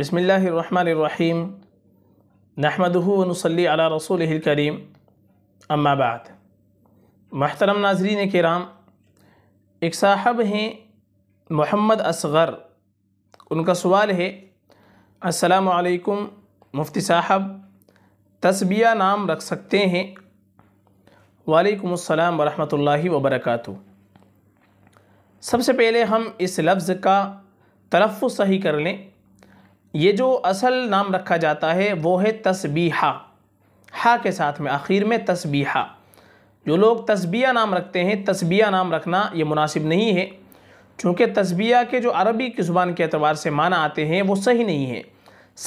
بسم اللہ الرحمن نحمده و ہُون صلی رسوله رسول اما بعد محترم ناظرین کرام ایک صاحب ہیں محمد اصغر ان کا سوال ہے السلام علیکم مفتی صاحب تسبیہ نام رکھ سکتے ہیں وعلیکم السلام ورحمۃ اللہ وبرکاتہ سب سے پہلے ہم اس لفظ کا تلفظ صحیح کر لیں یہ جو اصل نام رکھا جاتا ہے وہ ہے تسبیحہ ہا کے ساتھ میں آخر میں تسبیحہ جو لوگ تسبیہ نام رکھتے ہیں تسبیہ نام رکھنا یہ مناسب نہیں ہے چونکہ تسبیہ کے جو عربی کی زبان کے اعتبار سے معنی آتے ہیں وہ صحیح نہیں ہے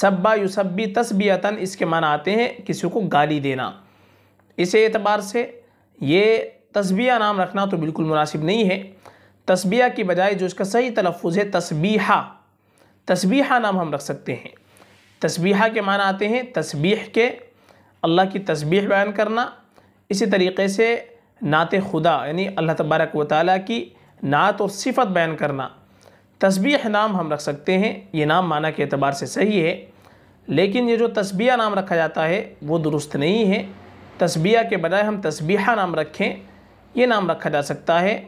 سبا یسبی تسبیتاً اس کے معنی آتے ہیں کسی کو گالی دینا اس اعتبار سے یہ تسبیہ نام رکھنا تو بالکل مناسب نہیں ہے تسبیہ کی بجائے جو اس کا صحیح تلفظ ہے تسبیحہ تسبیحہ نام ہم رکھ سکتے ہیں تسبیحہ کے معنی آتے ہیں تسبیح کے اللہ کی تسبیح بیان کرنا اسی طریقے سے نعت خدا یعنی اللہ تبارک و تعالیٰ کی نعت اور صفت بیان کرنا تسبیح نام ہم رکھ سکتے ہیں یہ نام معنی کے اعتبار سے صحیح ہے لیکن یہ جو تسبیح نام رکھا جاتا ہے وہ درست نہیں ہے تسبیح کے بجائے ہم تسبیحہ نام رکھیں یہ نام رکھا جا سکتا ہے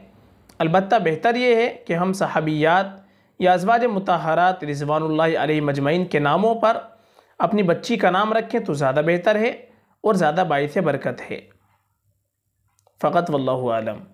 البتہ بہتر یہ ہے کہ ہم صحابیات یا ازواج متحرات رضوان اللہ علیہ مجمعین کے ناموں پر اپنی بچی کا نام رکھیں تو زیادہ بہتر ہے اور زیادہ باعث برکت ہے فقط واللہ عالم